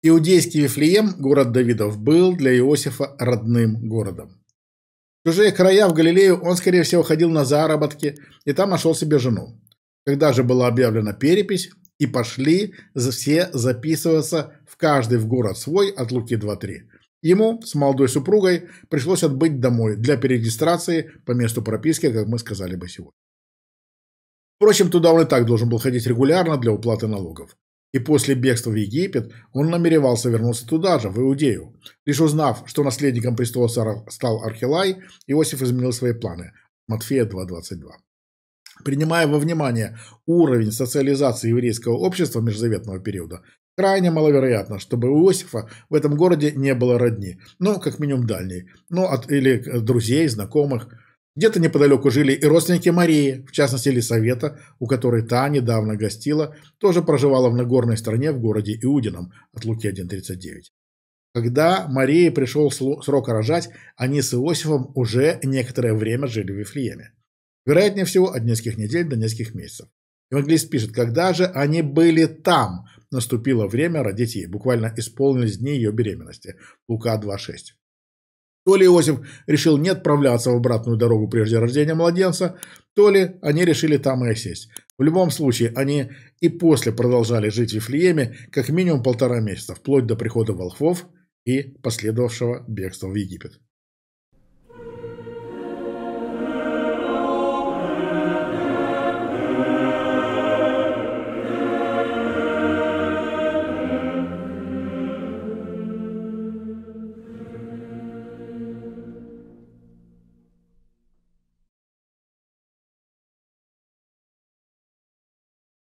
Иудейский Вифлеем, город Давидов, был для Иосифа родным городом. В чужие края в Галилею он, скорее всего, ходил на заработки и там нашел себе жену. Когда же была объявлена перепись, и пошли все записываться в каждый в город свой от Луки 2.3. Ему с молодой супругой пришлось отбыть домой для перерегистрации по месту прописки, как мы сказали бы сегодня. Впрочем, туда он и так должен был ходить регулярно для уплаты налогов и после бегства в Египет он намеревался вернуться туда же, в Иудею. Лишь узнав, что наследником престола стал Архилай, Иосиф изменил свои планы. Матфея 2.22. Принимая во внимание уровень социализации еврейского общества межзаветного периода, крайне маловероятно, чтобы у Иосифа в этом городе не было родни, ну, как минимум дальней, ну, от, или э, друзей, знакомых – где-то неподалеку жили и родственники Марии, в частности Лисавета, у которой та недавно гостила, тоже проживала в Нагорной стране в городе Иудином от Луки 1.39. Когда Марии пришел срок рожать, они с Иосифом уже некоторое время жили в Ифлееме, Вероятнее всего, от нескольких недель до нескольких месяцев. Евангелист пишет, когда же они были там, наступило время родить ей, буквально исполнились дни ее беременности. Лука 2.6. То ли Иосиф решил не отправляться в обратную дорогу прежде рождения младенца, то ли они решили там и осесть. В любом случае, они и после продолжали жить в Вифлееме как минимум полтора месяца, вплоть до прихода волхвов и последовавшего бегства в Египет.